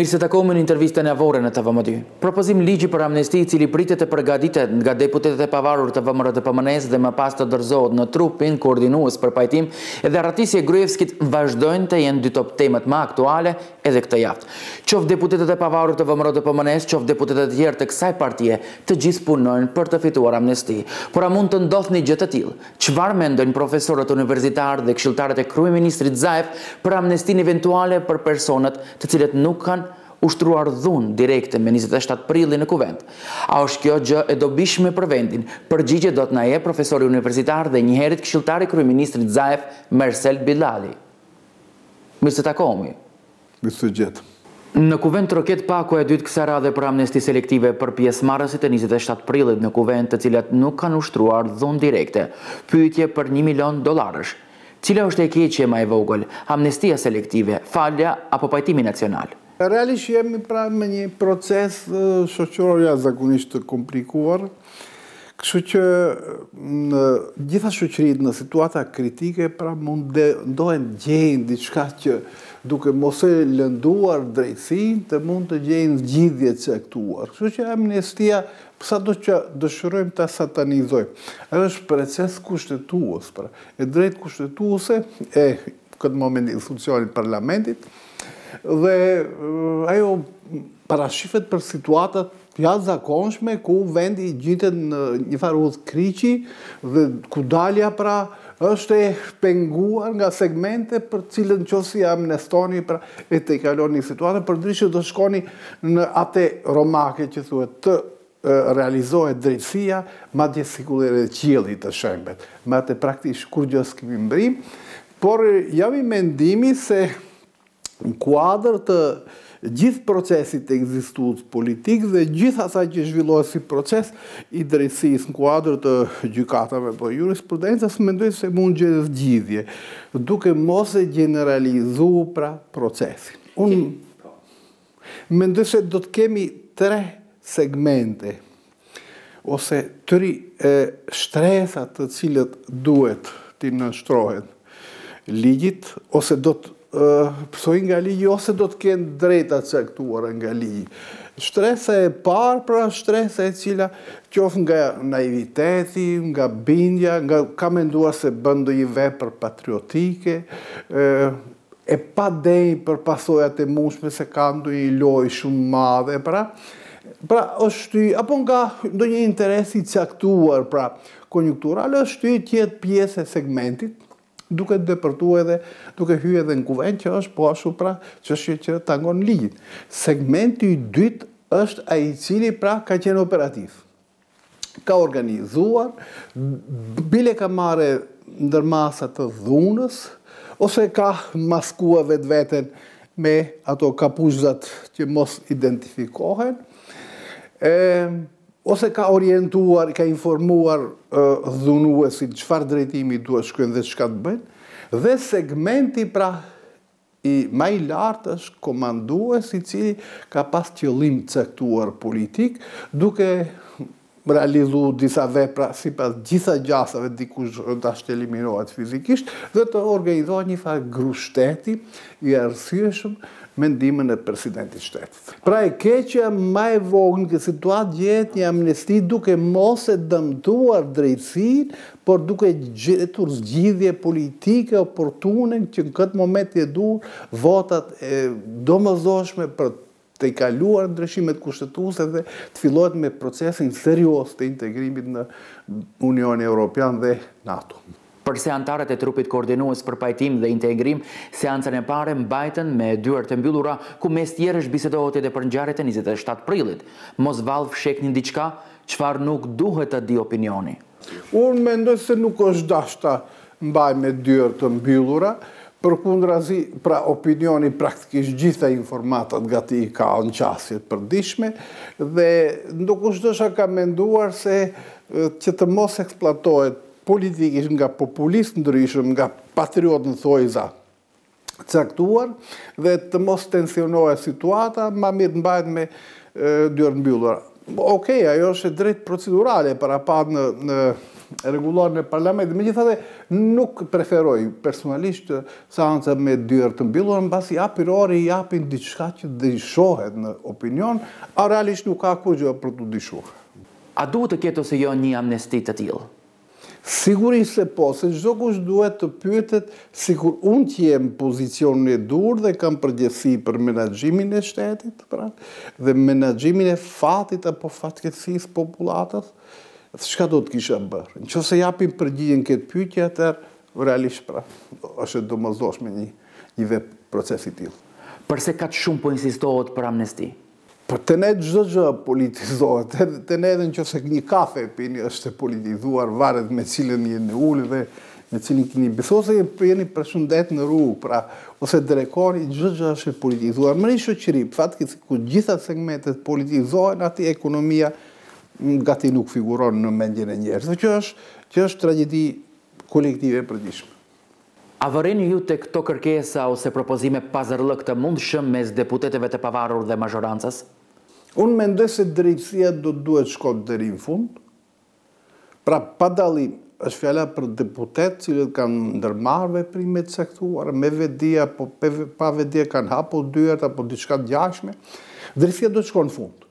Mirë se takohemi në intervistën e avore në TVM2. Propozim ligji për amnesti i cili pritet të përgatitet nga deputetët e pavarur të VMR të PMNs dhe më pas të dorëzohet në trupin koordinues për pajtim edhe rratisje e vazhdojnë të jenë dy top temat më aktuale edhe këtë javë. Qof deputetët e pavarur të VMR të PMNs, qof deputetët e tjerë të kësaj partie, të gjithë punojnë për të fituar amnesti. Por a mund të ndodhë një gjë të tillë? Çfarë mendojnë profesorët universitar dhe këshilltarët e ministrit Zaev për amnestinë eventuale për personat të cilët nuk kanë ushtruar dhunë direkte me 27 prilli në kuvend. A është kjo gjë e dobishme për vendin, për do të na e profesori universitar dhe njëherit këshiltari kërëj Zaev Mersel Bilali. Mirë se takomi. Mirë se gjithë. Në kuvend të roket pako e dytë kësara dhe për amnesti selektive për pjesë marësit e 27 prillit në kuvend të cilat nuk kanë ushtruar dhunë direkte, pyjtje për 1 milion dolarësh. Cila është e keqje ma e vogël, amnestia selektive, falja apo pajtimi nacional? Realisht jemi pra me një proces shoqëroria zakonisht të komplikuar, kështu që në gjitha shoqërit në situata kritike, pra mund dhe ndohen gjenë diçka që duke mos e lënduar drejtsin, të mund të gjenë gjithje që aktuar. Kështu që amnestia, përsa do që dëshërojmë të satanizojmë, dhe është proces kushtetuos, pra. E drejt kushtetuose e këtë momentin funksionit parlamentit, dhe uh, ajo parashifet për situatat jasë zakonshme ku vendi gjitën në një farë udhë kriqi dhe ku dalja pra është e penguar nga segmente për cilën që si amnestoni pra e të i kaloni një situatë, për drishë të shkoni në ate romake që thua të realizohet drejtësia, ma të sikullere e qjeli të shembet. Ma të praktisht kur gjësë kemi mbrim, por jam i mendimi se në kuadrë të gjithë procesit e egzistuat politikë dhe gjithë asaj që zhvillohet si proces i drejtsis në kuadrë të gjykatave po jurisprudencës, mendoj se mund gjithë gjithje, duke mos e generalizu pra procesin. Unë mendoj se do të kemi tre segmente ose tëri shtresat të cilët duhet të nështrohet ligjit, ose do të pësojnë nga ligjë, ose do të kënë drejta të sektuar nga ligjë. Shtresa e parë, pra shtresa e cila qofë nga naiviteti, nga bindja, nga ka menduar se bëndu i vepër patriotike, e, e pa dejnë për pasojat e mushme se ka ndu i loj shumë madhe, pra, pra është ty, apo nga ndonjë interesi caktuar, pra, konjuktural, është ty tjetë pjesë e segmentit, duke të depërtu edhe, duke hy edhe në kuvend që është po ashtu pra që është që të angon ligjit. Segmenti i dytë është a i cili pra ka qenë operativ. Ka organizuar, bile ka mare ndërmasat të dhunës, ose ka maskua vetë vetën me ato kapuzat që mos identifikohen ose ka orientuar, ka informuar uh, dhunuesit qëfar drejtimi duhet shkojnë dhe qëka të bëjnë, dhe segmenti pra i maj lartë është i cili ka pas qëllim të cektuar politik, duke realizu disa vepra si pas gjitha gjasave dikush të ashtë eliminohet fizikisht dhe të organizohet një fa grushteti i arsyeshëm mendimin e presidentit shtetit. Pra e keqja ma e vogën kë situatë gjetë një amnesti duke mos e dëmduar drejtsin, por duke gjithetur zgjidhje politike oportunin që në këtë moment e du votat e zoshme për të i kaluar ndryshimet kushtetuse dhe të fillojt me procesin serios të integrimit në Unioni Europian dhe NATO përse antarët e trupit koordinuës për pajtim dhe integrim, seancën e pare mbajten me dyër të mbyllura, ku mes tjerë është bisedohet edhe për njarët e 27 prilit. Mos valvë shekni në diqka, qëfar nuk duhet të di opinioni? Unë mendoj se nuk është dashta mbaj me dyër të mbyllura, për kundra zi, pra opinioni praktikisht gjitha informatat nga ti ka në qasjet për dishme, dhe nuk është dësha ka menduar se që të mos eksplatojt politikisht nga populist ndryshëm, nga patriot në za caktuar dhe të mos tensionohet situata, ma mirë në bajt me dyrë në byllura. Okej, ajo është drejt procedurale para pa në, në regulorën e parlamentit. Me gjithate, nuk preferoj personalisht seancët me dyrë të në basi apirori i apin diçka që dëshohet në opinion, a realisht nuk ka kur për të dishohet. A duhet të ketë ose jo një amnestit të tjilë? Sigurisht se po, se gjdo kush duhet të pyetet si kur unë që jem pozicionin e dur dhe kam përgjësi për menagjimin e shtetit, pra, dhe menagjimin e fatit apo fatkesis populatës, dhe shka do të kisha bërë? Në që se japim përgjigjen këtë pyetje, tërë realisht, pra, është do mëzosh me një, një procesit tjilë. Përse ka të shumë po insistohet për amnesti? Po të ne gjithë gjithë politizohet, të ne edhe në që një kafe pini një është politizuar, varet me cilën një në ullë dhe me cilën këni bëtho se jeni për në ru, pra ose drekoni, gjithë gjithë është politizuar. Mëri shoqëri, për fatë këtë ku gjitha segmentet politizohen, ati ekonomia nga ti nuk figuron në mendjen e njerës. Dhe që është tragedi kolektive për gjithë. A vërin ju të këto kërkesa ose propozime pazarëllë këtë mundë mes deputeteve të pavarur dhe mazhorancës? Unë mendoj se drejtësia do duhet shkot dheri në fund, pra pa dalim, është fjalla për deputet cilët kanë ndërmarë veprimet sektuar, me vedia, po pa vedia kanë hapo dyrët, apo diçka gjashme, drejtësia do të shkot në fund.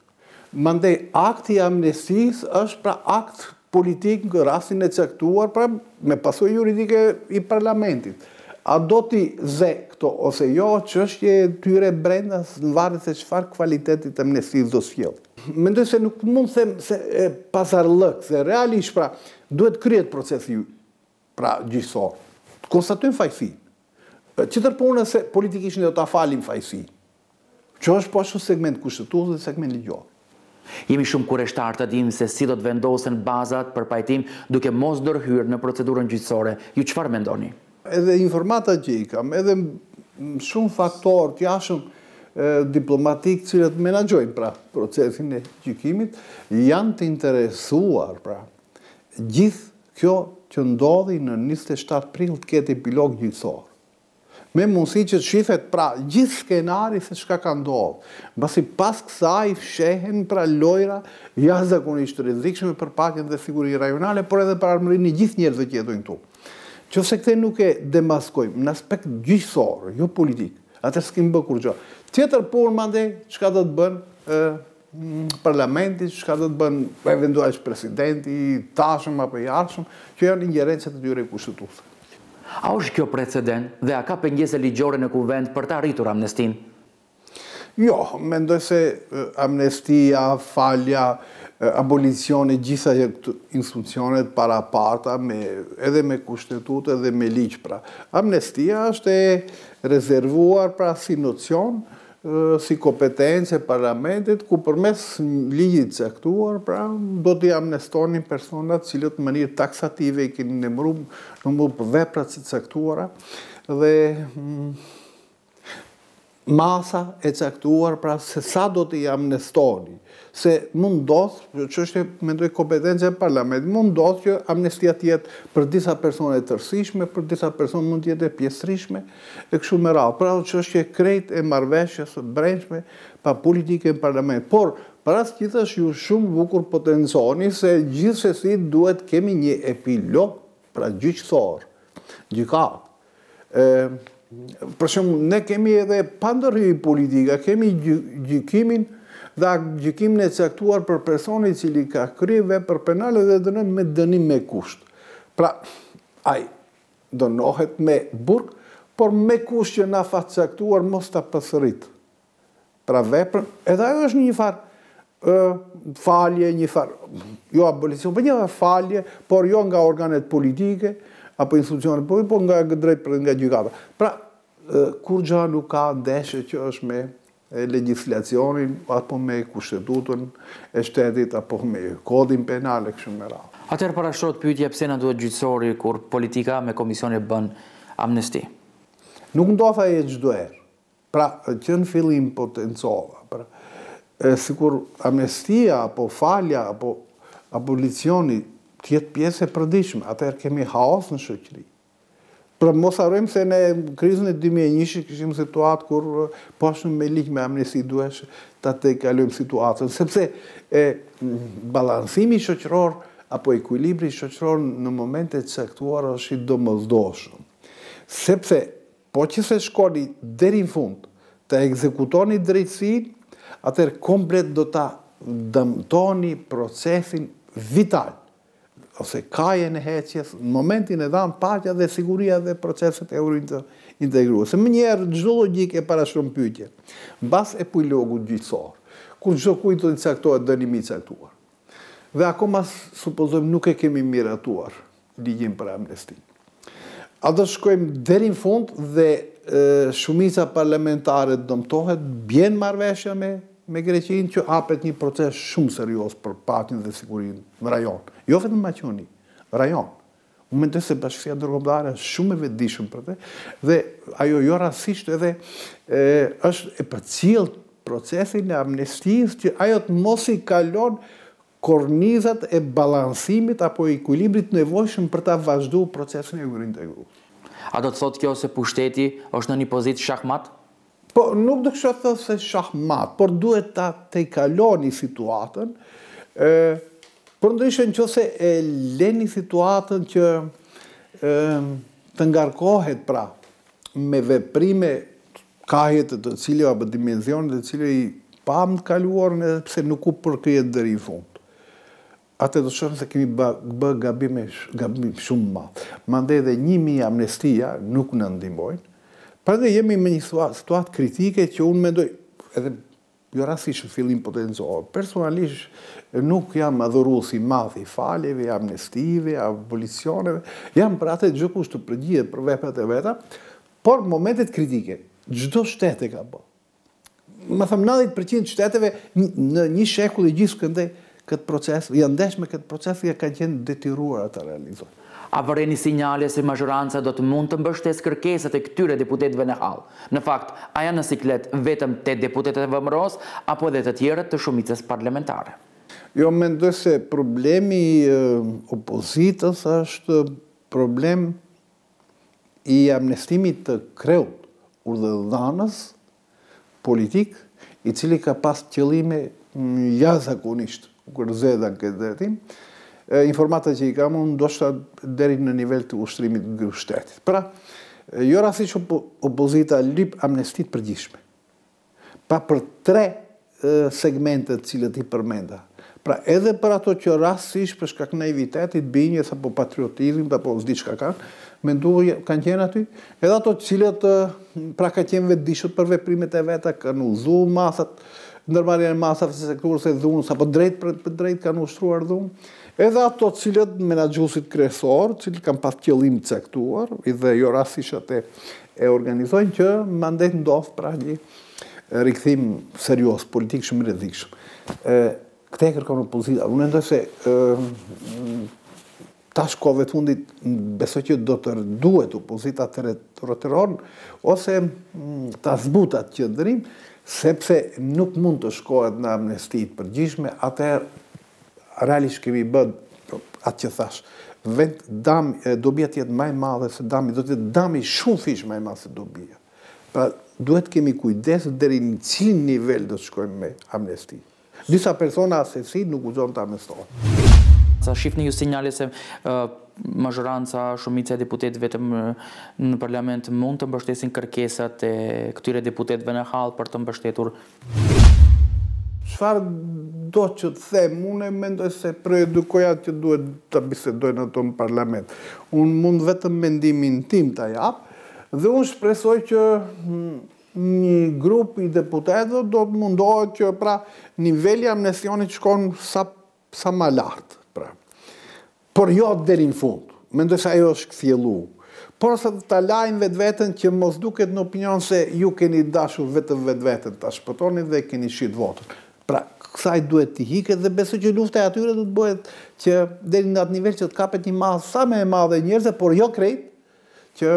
Mandej, akti amnesis është pra akt politik në rastin e cektuar, pra me pasu juridike i parlamentit. A do t'i ze këto, ose jo, që është tyre brenda në varët se qëfar kvalitetit e mnesit do fjellë. Mendoj se nuk mund them se e lëkë, se realisht pra duhet kryet procesi pra gjithësor. Konstatujmë fajsi. Që tërpunë se politikisht në do t'a falim fajsi. Që është po është segment kushtetu dhe segment ligjohë. Jemi shumë kureshtar të dim se si do të vendosen bazat për pajtim duke mos dërhyrë në procedurën gjithësore. Ju qëfar mendoni? ndoni? edhe informata që i kam, edhe shumë faktor të jashëm diplomatik cilët menagjojnë pra procesin e gjikimit, janë të interesuar pra gjithë kjo që ndodhi në 27 pril të ketë epilog gjithësor. Me mundësi që të shifet pra gjithë skenari se shka ka ndodhë. Basi pas kësa i fshehen pra lojra jazë akun rizikshme për pakjen dhe siguri rajonale, por edhe për armërin një gjithë dhe që jetojnë tukë. Që se këte nuk e demaskojmë në aspekt gjysor, jo politik, atër s'kim bë kur gjo. Tjetër por mande, që ka do të bënë parlamentit, që ka do të bënë eventualisht presidenti, tashëm apo i arshëm, që janë ingjerencët të dyre i kushtetusë. A është kjo precedent dhe a ka pëngjese ligjore në kuvend për ta rritur amnestinë? Jo, mendoj se amnestia, falja, abolicioni, gjitha instruksionet para parta, me, edhe me kushtetut edhe me liqë. Pra. Amnestia është e rezervuar pra si nocion, si kompetencë e parlamentit, ku përmes ligjit caktuar, pra do t'i amnestonin personat cilët në mënyrë taksative i keni nëmru në për veprat si caktuara, dhe mm, masa e caktuar pra se sa do të jam në stoni se mund ndodh, që është mendoj kompetencë e parlament, mund ndodh që amnestia tjetë për disa personet të tërsishme, për disa personë mund tjetë e pjesërishme, e këshu më rao, Pra që është krejt e marveshës brendshme pa politike e parlament. Por, pra së gjithë është ju shumë bukur potencioni se gjithë se si duhet kemi një epilog, pra gjyqësor, gjyka, Për shumë, ne kemi edhe pandërri politika, kemi gjykimin dhe gjykimin e caktuar për personi cili ka kryve për penale dhe dënën me dënim me kusht. Pra, aj, dënohet me burg, por me kusht që na fatë caktuar mos të pësërit. Pra veprën, edhe ajo është një farë falje, një farë, jo abolicion, për po një farë falje, por jo nga organet politike, apo institucionet për po, për po, nga drejt për nga gjykata. Pra, kur gja nuk ka deshe që është me legislacionin, apo me kushtetutën e shtetit, apo me kodin penal e këshu mëra. Atër për ashtrot pyjtja pëse në duhet gjithësori kur politika me komision e bën amnesti? Nuk ndo tha e gjithë duhet. Pra, që në fillim potencova, pra, sikur amnestia, apo falja, apo abolicionit tjetë pjesë e përdiqme, atëherë kemi haos në shëqëri. Pra mos arrujmë se në krizën e 2001 këshim situatë kur pashëm po me likë me amnesi duesh të të kalujmë situatën, sepse e balansimi shëqëror apo ekulibri shëqëror në momente të sektuar është i domëzdoshëm. Sepse, po që se shkoni dherin fund të ekzekutoni drejtsin, atër komplet do të dëmtoni procesin vitalë ose kaje në heqjes, në momentin e dhanë paqja dhe siguria dhe proceset e urin të integruar. Se më njerë, gjdo logik e para shumë pytje, bas e pujlogu gjithësor, kur gjdo kujtë të caktuar, dënimi caktuar. Dhe akoma, supozojmë, nuk e kemi miratuar ligjim për amnestin. A do shkojmë derin fund dhe shumica parlamentare dëmtohet, bjen marveshja me me Greqin që apet një proces shumë serios për patin dhe sigurin në rajon. Jo vetëm Maqoni, rajon. U mendoj se bashkësia ndërkombëtare është shumë e vedishëm për të dhe ajo jo rastisht edhe është e përcjell procesin e amnestisë që ajo të mos i kalon kornizat e balansimit apo e ekuilibrit nevojshëm për ta vazhduar procesin e gjurin të gru. A do të thotë kjo se pushteti është në një pozit shahmat? Po, nuk do kështë thë se shahmat, por duhet ta të i kaloni situatën, e, për ndryshë në e leni situatën që të ngarkohet pra me veprime kahjet të cilë apë dimenzion të cilë i pamë të kaluar në edhe pse nuk u përkrijet dëri i fund. Ate të shumë se kemi bë gabime, shumë ma. Mande edhe njimi amnestia nuk në ndimojnë, Pra dhe jemi me një situatë kritike që unë mendoj, edhe jo rasishë fillim potenzohë, personalisht nuk jam adhuru si madhi faljeve, amnestive, abolicioneve, jam për atë gjë të përgjithë për vepet e veta, por momentet kritike, gjdo shtete ka bërë. Më thëmë 90% shteteve në një shekull i gjithë këndej këtë proces, janë deshme këtë proces, ja ka qenë detiruar atë realizohë a vërre një sinjale se mazhuranca do të mund të mbështes kërkeset e këtyre deputetve në halë. Në fakt, a janë në siklet vetëm të deputetet e vëmëros, apo dhe të tjere të shumicës parlamentare? Jo, mendoj se problemi opozitës është problem i amnestimit të kreut urdhëdhënës politik dhanës i cili ka pas qëllime jashtëzakonisht jazakonisht, kërëzeda këtë dretim, informatët që i kam unë ndoshta deri në nivel të ushtrimit të shtetit. Pra, jo rasti që opozita lip amnestit përgjishme, pa për tre segmentet cilët i përmenda. Pra edhe për ato që rastësisht për shkak në evitetit, binjës apo patriotizm, apo zdi që ka kanë, me ndu kanë qenë aty, edhe ato cilët pra ka qenë vetë dishët për veprimet e veta, kanë uzu masat, ndërmarjen e masat se sektuar se dhunës, apo drejt për drejt kanë ushtruar dhunë, edhe ato cilët menagjusit kresor, cilët kam pas qëllim të sektuar, i dhe jo rasishat e, e organizojnë, që më ndetë ndofë pra një rikëthim serios, politikë shumë rëzikëshëm. Këte e kërkon opozita. Unë ndoj se e, tash kove të fundit besoj që do të rduhet opozita të rëtëron, ose mm, të zbutat që ndërim, sepse nuk mund të shkohet në amnestit përgjishme, atër realisht kemi bën po, atë që thash, vend dami, dobija të jetë maj madhe se dami, do të jetë dami shumë fish maj madhe se dobija. Pra, duhet kemi kujdes dheri në cilë nivel do të shkojmë me amnesti. Disa persona asesit nuk u zonë të amnestohë. Sa shifë ju sinjale se uh, majoranca, shumica e deputetëve të në parlament mund të mbështesin kërkesat e këtyre deputetëve në halë për të mbështetur? qëfar do që të them, unë e mendoj se preedukoja që duhet të bisedoj në tonë parlament. Unë mund vetëm mendimin tim të jap, dhe unë shpresoj që hmm, një grup i deputetëve do të mundohet që pra nivelli amnesionit shkon sa, sa ma lartë. Pra. Por jo të derin fund, mendoj se ajo është këthjelu. Por sa të talajnë vetë vetën që mos duket në opinion se ju keni dashur vetë vetë vetën, të ashpëtonit dhe keni shqit votën kësaj duhet të hike dhe beso që lufte atyre do të bëhet që deri në atë nivel që të kapet një masë sa më e madhe njerëz, por jo krejt që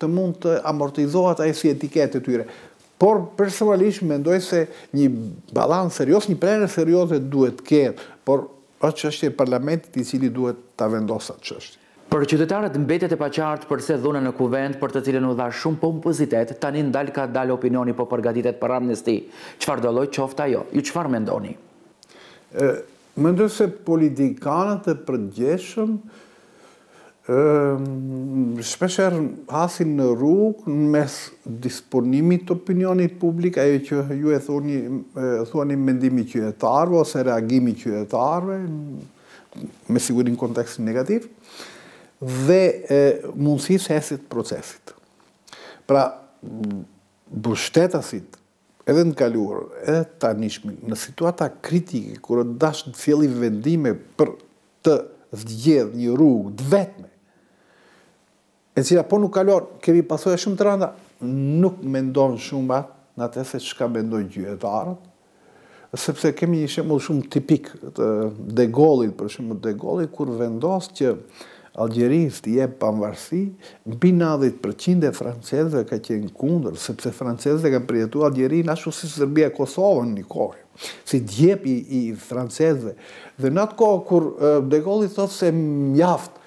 të mund të amortizohat ajo si etikete e tyre. Por personalisht mendoj se një balans serioz, një serios serioze duhet të ketë, por është çështje e parlamentit i cili duhet ta vendosat që është. Për qytetarët mbetet e paqartë përse dhune në kuvend për të cilën u dha shumë pompozitet, tani ndal ka dal opinioni po përgatitet për amnesti. Çfarë do lloj qoftë ajo? Ju çfarë mendoni? Ë, mendoj se politikanët e përgjeshëm shpesher hasin në rrugë në mes disponimit të opinionit publik, ajo që ju e thoni, një mendimi qyetarve ose reagimi qyetarve, me sigurin kontekst negativë, dhe e, mundësi sesit procesit. Pra, bështetasit, edhe në kaluar, edhe të anishmi, në situata kritike, kërë dashë në cjeli vendime për të zgjedh një rrugë, të vetme, e cila po nuk kaluar, kemi pasoja shumë të randa, nuk mendon shumë atë, në atë se që ka mendon gjyëtarët, sepse kemi një shemë shumë tipik të degollit, për shumë degollit, kur vendos që Algjeris të jep pavarësi, mbi 90% e francezëve ka qenë kundër, sepse francezët kanë përjetuar Algjerin ashtu si Serbia e Kosovën në kohë. Si djep i, francezëve. Dhe në atë kohë kur De Gaulle thotë se mjaft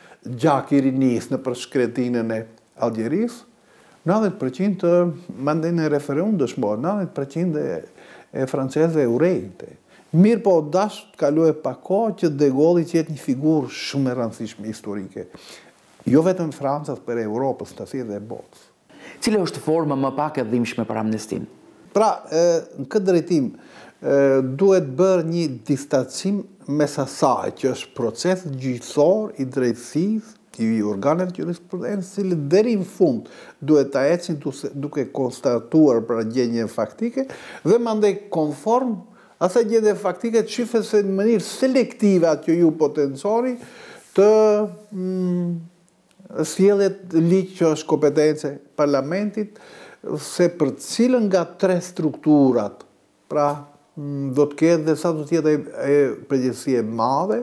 gjak i rinis në përshkretinën e Algjeris, 90% mandejnë e referendë dëshmojë, 90% e, e francezëve urejnë Mirë po dash të kaluje pako kohë që De Gaulle të jetë një figurë shumë e rëndësishme historike. Jo vetëm Fransës por Europës, të si dhe botës. Cile është forma më pak e dhimbshme për amnestin? Pra, në këtë drejtim, duhet bërë një distancim mes asaj që është proces gjyqësor i drejtësisë i organet që nësë përdenë, cilë dherin fund duhet të ecin duke konstatuar pra gjenje faktike dhe mande konform Asa gjë dhe faktike të shifës e në mënirë selektive atë që ju potencori të mm, sjelet liqë që është kompetence parlamentit se për cilën nga tre strukturat, pra mm, do të këtë dhe sa të tjetë e përgjësie madhe.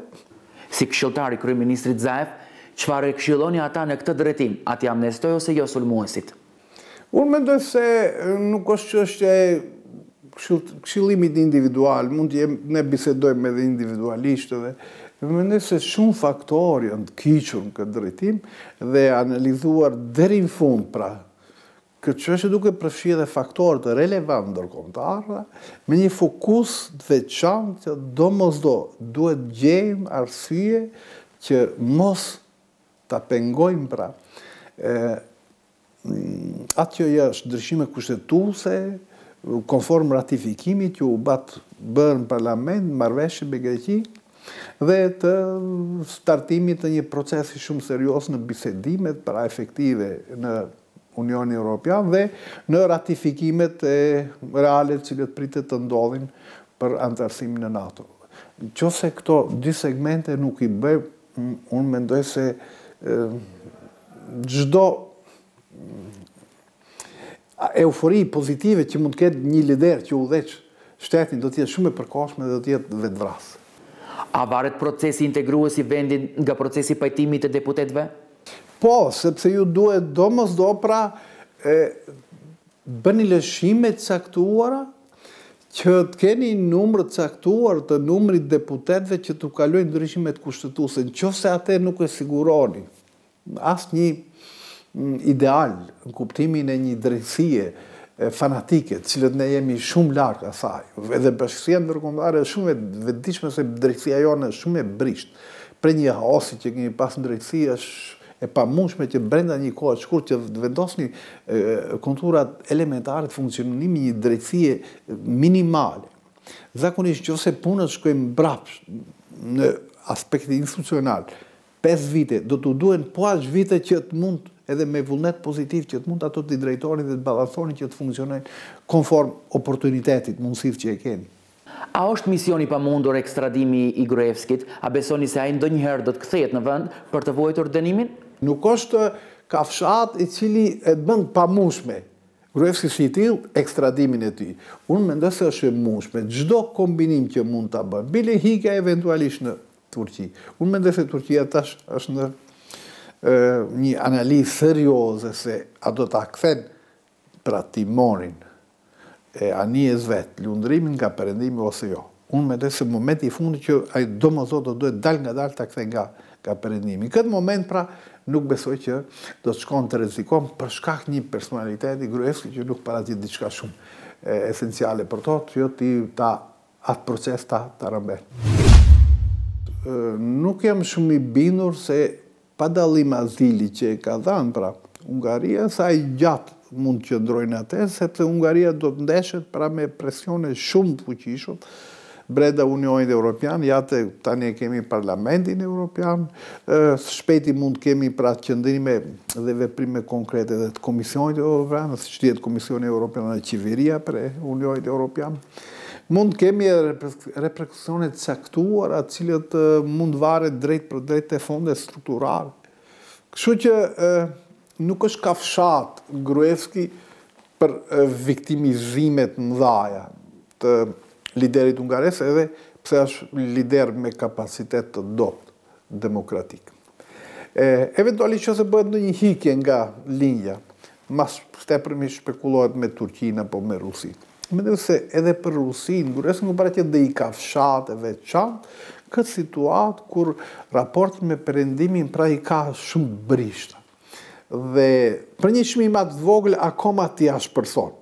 Si këshiltari kërëj ministrit Zaev, qëfar e këshiloni ata në këtë dretim, ati amnestoj ose jo sulmuesit? Unë mendoj se mm, nuk është që është këshillimit individual, mund të jem, ne bisedojmë edhe individualisht edhe, dhe më nëse shumë faktori janë të kichur në këtë drejtim dhe analizuar dheri në fund pra, këtë që është duke përfshirë edhe faktorët relevant në dërkomtarë, me një fokus të veçan që do mos do, duhet gjejmë arsye që mos të pengojmë pra, e, atë që jë është dërshime kushtetuse, konform ratifikimit që u batë bërë në parlament, në marveshë, në dhe të startimit të një procesi shumë serios në bisedimet para efektive në Unioni Europian dhe në ratifikimet e realet që vetë pritet të ndodhin për antarësimin në NATO. Qo se këto dy segmente nuk i bëj, unë mendoj se gjdo eufori pozitive që mund të ketë një lider që u dheqë shtetin, do të jetë shumë e përkoshme dhe do të jetë vetë vrasë. A varet procesi integruës i vendin nga procesi pajtimi të deputetve? Po, sepse ju duhet do mos do pra e, bëni lëshime caktuara që të keni numër caktuar të numrit deputetve që të kalojnë ndryshimet kushtetuse, në që se atë nuk e siguroni. Asë një ideal në kuptimin e një drejtësie fanatike, cilët ne jemi shumë lartë thaj, edhe bashkësia ndërkombëtare është shumë e vetëdijshme se drejtësia jonë është shumë e brisht. Për një haosi që kemi pas në drejtësi është e pamundshme që brenda një kohë të që të vendosni konturat elementare të funksionimit një drejtësie minimale. Zakonisht nëse punët shkojnë mbrapsht në aspektin institucional, 5 vite, do të duhen po ashtë vite që të mund edhe me vullnet pozitiv që të mund ato të drejtoni dhe të balansoni që të funksionojnë konform oportunitetit, mundësit që e keni. A është misioni pa mundur ekstradimi i Gruevskit? A besoni se a i ndonjëherë do të këthejet në vënd për të vojtë ordenimin? Nuk është kafshat i cili e të bënd pa mushme. Gruevski si tilë ekstradimin e ty. Unë me ndësë është e mushme, gjdo kombinim që mund të bënd, bile hika eventualisht në Turqi. Unë me ndësë e Turqia tash është në një analizë serioze se a do të akthen pra timorin e anijes vetë, lundrimin nga përendimi ose jo. Unë me të se moment i fundi që do më zotë do duhet dal nga dal të akthen nga ka përëndimi. Këtë moment, pra, nuk besoj që do të shkon të rezikon përshkak një personaliteti grueski që nuk para diçka shumë esenciale për to, që jo ti ta atë proces ta rëmbe. Nuk jam shumë i binur se pa dalim azili që e ka dhanë, pra, Ungaria, sa i gjatë mund që ndrojnë atë, se të Ungaria do të ndeshet pra me presjone shumë të fuqishot, breda Unionit Europian, jate tani e kemi parlamentin Europian, shpeti mund kemi pra të qëndrime dhe veprime konkrete dhe të Komisionit Europian, së që tjetë Komisionit Europian në qeveria për Unionit Europian, mund kemi repercusione të caktuar atë cilët mund varet drejt për drejt e fonde strukturale. Kështu që nuk është kafshat Gruevski për viktimizimet në dhaja të liderit ungares edhe pse është lider me kapacitet të dopt demokratik. E, eventuali që se bëhet në një hikje nga linja, mas të përmi shpekulohet me Turqina po me Rusit. Mendoj se edhe për Rusin, kur esë në këmparatje dhe i ka fshat e veçan, këtë situatë kur raport me perëndimin pra i ka shumë brishtë. Dhe për një shmi matë voglë, akoma ti ashtë përthonë.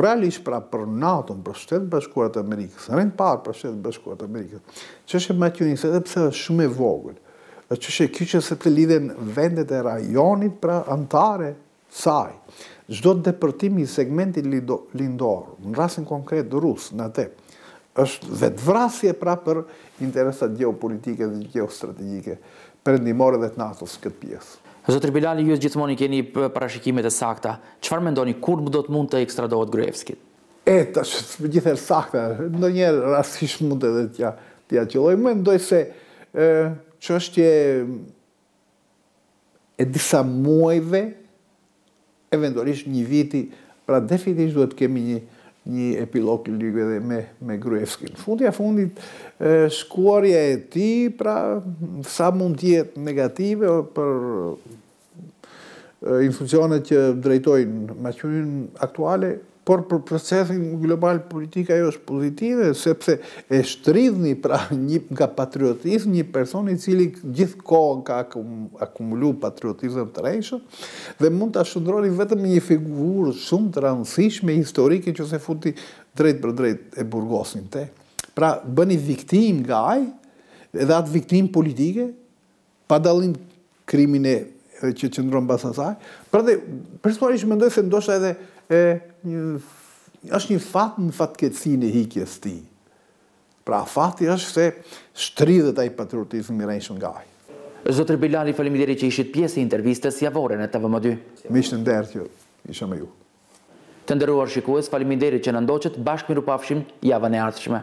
Realisht pra për NATO, për shtetë bashkuarët Amerikës, në rinë parë për shtetë të Amerikës, që më atyunin se edhe pëse është shumë e vogël. që shë kjo që se të lidhen vendet e rajonit pra antare saj. Gjdo të depërtimi i segmentit lindor, në rastin konkret dë rusë, në te, është vetvrasje vrasje pra për interesat geopolitike dhe geostrategike për endimore dhe të natos këtë pjesë. Zotë Bilali, ju e gjithmoni keni parashikimet e sakta. Qëfar me ndoni, kur më do të mund të ekstradohet Grevskit? E, të gjithër sakta. në njerë rrasish mund të dhe tja tja qëlloj. më ndoj se që është e disa muajve eventualisht një viti, pra definitisht duhet kemi një një epilog i ligve dhe me, me Gruevskin. Fundja fundit, shkuarja e ti, pra, sa mund tjetë negative për e, që drejtojnë maqyrin aktuale, por për procesin global politik jo është pozitive, sepse e shtridhni pra një nga patriotism, një person i cili gjithë kohën ka akumulu patriotism të rejshë, dhe mund të ashtëndroni vetëm një figurë shumë të rëndësishme historike që se futi drejt për drejt e burgosin te. Pra, bëni viktim nga ajë, edhe atë viktim politike, pa dalin krimine që qëndronë basasaj. Pra dhe, përstuarisht mendoj se ndosha edhe e, një është një fat në fatkeqësi në hikjes ti. Pra fati është se shtridhet ai patriotizëm i rënë nga ai. Zotri Bilali, faleminderit që ishit pjesë e intervistës javore në TVM2. Mishë të nderë ju, isha me ju. Të nderuar shikues, faleminderit që na ndoqët. Bashkë miru pafshim javën e ardhshme.